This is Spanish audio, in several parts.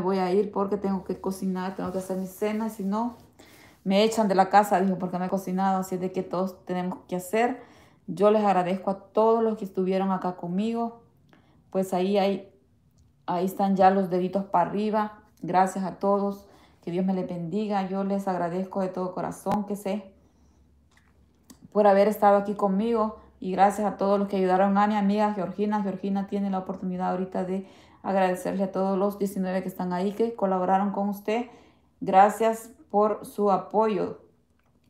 voy a ir porque tengo que cocinar, tengo que hacer mi cena, si no, me echan de la casa, dijo, porque no he cocinado, así es de que todos tenemos que hacer. Yo les agradezco a todos los que estuvieron acá conmigo, pues ahí, hay, ahí están ya los deditos para arriba, gracias a todos, que Dios me les bendiga, yo les agradezco de todo corazón, que sé, por haber estado aquí conmigo y gracias a todos los que ayudaron, a mi amiga Georgina, Georgina tiene la oportunidad ahorita de agradecerle a todos los 19 que están ahí, que colaboraron con usted. Gracias por su apoyo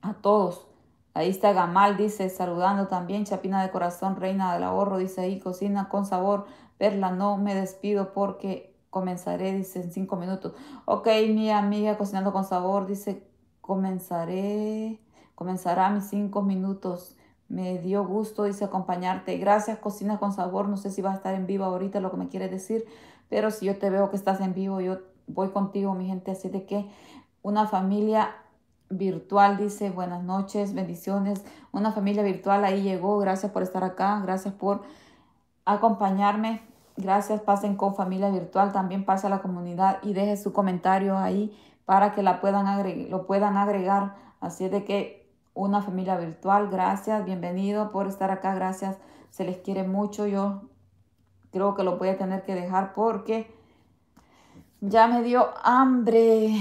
a todos. Ahí está Gamal, dice, saludando también, Chapina de Corazón, Reina del Ahorro, dice ahí, cocina con sabor, Perla, no me despido porque comenzaré, dice, en cinco minutos. Ok, mi amiga, cocinando con sabor, dice, comenzaré, comenzará mis cinco minutos. Me dio gusto, dice, acompañarte. Gracias, Cocina con Sabor. No sé si va a estar en vivo ahorita, lo que me quiere decir, pero si yo te veo que estás en vivo, yo voy contigo, mi gente. Así de que una familia virtual dice, buenas noches, bendiciones. Una familia virtual ahí llegó. Gracias por estar acá. Gracias por acompañarme. Gracias, pasen con familia virtual. También pase a la comunidad y deje su comentario ahí para que la puedan lo puedan agregar. Así de que una familia virtual. Gracias, bienvenido por estar acá, gracias. Se les quiere mucho. Yo creo que lo voy a tener que dejar porque ya me dio hambre.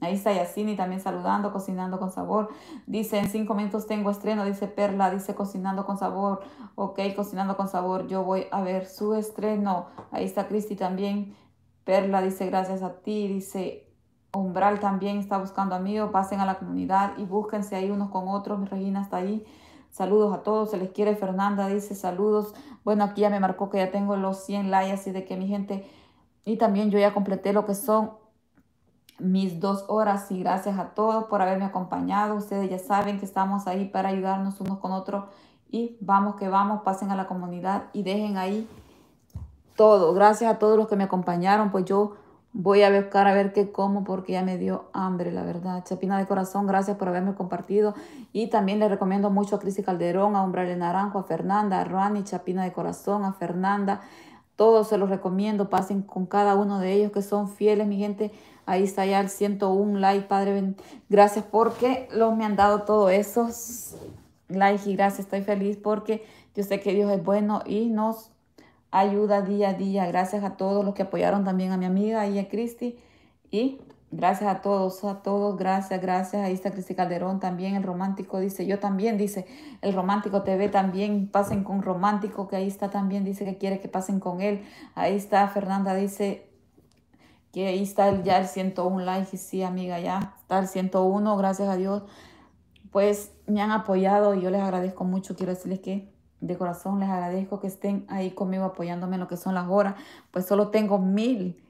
Ahí está Yacini también saludando, cocinando con sabor. Dice, en cinco minutos tengo estreno, dice Perla, dice cocinando con sabor. Ok, cocinando con sabor, yo voy a ver su estreno. Ahí está Christy también. Perla dice, gracias a ti, dice Umbral también está buscando amigos, pasen a la comunidad y búsquense ahí unos con otros. Mi Regina está ahí. Saludos a todos, se les quiere. Fernanda dice saludos. Bueno, aquí ya me marcó que ya tengo los 100 likes, así de que mi gente, y también yo ya completé lo que son mis dos horas y gracias a todos por haberme acompañado. Ustedes ya saben que estamos ahí para ayudarnos unos con otros y vamos que vamos, pasen a la comunidad y dejen ahí todo. Gracias a todos los que me acompañaron, pues yo Voy a buscar a ver qué como porque ya me dio hambre, la verdad. Chapina de corazón, gracias por haberme compartido. Y también le recomiendo mucho a Cristi Calderón, a de Naranjo, a Fernanda, a Ruani, Chapina de corazón, a Fernanda. Todos se los recomiendo. Pasen con cada uno de ellos que son fieles, mi gente. Ahí está ya el 101 like, Padre. Gracias porque los me han dado todos esos likes y gracias. Estoy feliz porque yo sé que Dios es bueno y nos ayuda día a día. Gracias a todos los que apoyaron también a mi amiga y a Cristi. Y gracias a todos, a todos, gracias, gracias. Ahí está Cristi Calderón también, el romántico dice, yo también, dice, el romántico TV también, pasen con romántico, que ahí está también, dice que quiere que pasen con él. Ahí está Fernanda, dice que ahí está el, ya el 101 like, y sí, amiga, ya está el 101, gracias a Dios. Pues me han apoyado y yo les agradezco mucho, quiero decirles que de corazón les agradezco que estén ahí conmigo apoyándome en lo que son las horas. Pues solo tengo mil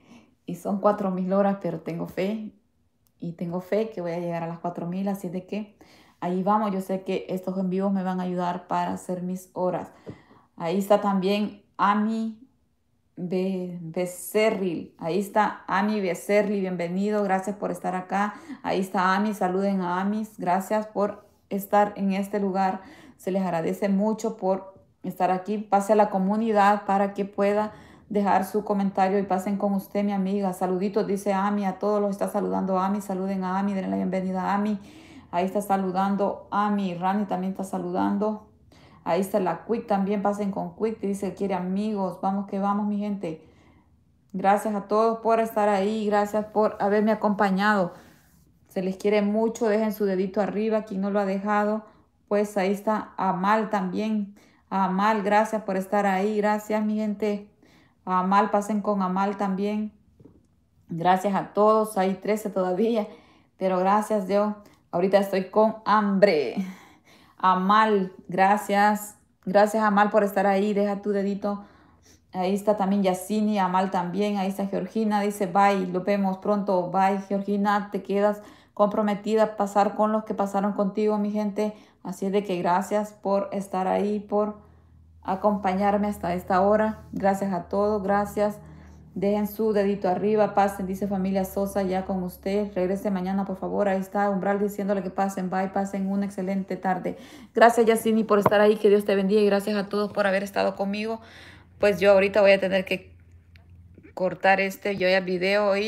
y son cuatro mil horas, pero tengo fe y tengo fe que voy a llegar a las cuatro mil. Así de que ahí vamos. Yo sé que estos en vivo me van a ayudar para hacer mis horas. Ahí está también Ami Be Becerril. Ahí está Ami Becerril. Bienvenido. Gracias por estar acá. Ahí está Ami. Saluden a Amis. Gracias por estar en este lugar. Se les agradece mucho por estar aquí. Pase a la comunidad para que pueda dejar su comentario y pasen con usted, mi amiga. Saluditos, dice Ami, a todos los está saludando Ami. Saluden a Ami, denle la bienvenida a Ami. Ahí está saludando Ami, Rani también está saludando. Ahí está la Quick también, pasen con Quick, dice que quiere amigos. Vamos que vamos, mi gente. Gracias a todos por estar ahí, gracias por haberme acompañado. Se les quiere mucho, dejen su dedito arriba, quien no lo ha dejado pues ahí está Amal también. Amal, gracias por estar ahí. Gracias, mi gente. Amal, pasen con Amal también. Gracias a todos. Hay 13 todavía. Pero gracias, Dios. Ahorita estoy con hambre. Amal, gracias. Gracias, Amal, por estar ahí. Deja tu dedito Ahí está también Yacini, Amal también, ahí está Georgina, dice bye, lo vemos pronto, bye Georgina, te quedas comprometida a pasar con los que pasaron contigo, mi gente. Así es de que gracias por estar ahí, por acompañarme hasta esta hora. Gracias a todos, gracias. Dejen su dedito arriba, pasen, dice familia Sosa, ya con usted. Regrese mañana, por favor. Ahí está Umbral diciéndole que pasen, bye, pasen una excelente tarde. Gracias, Yacini, por estar ahí, que Dios te bendiga y gracias a todos por haber estado conmigo pues yo ahorita voy a tener que cortar este yo ya video hoy.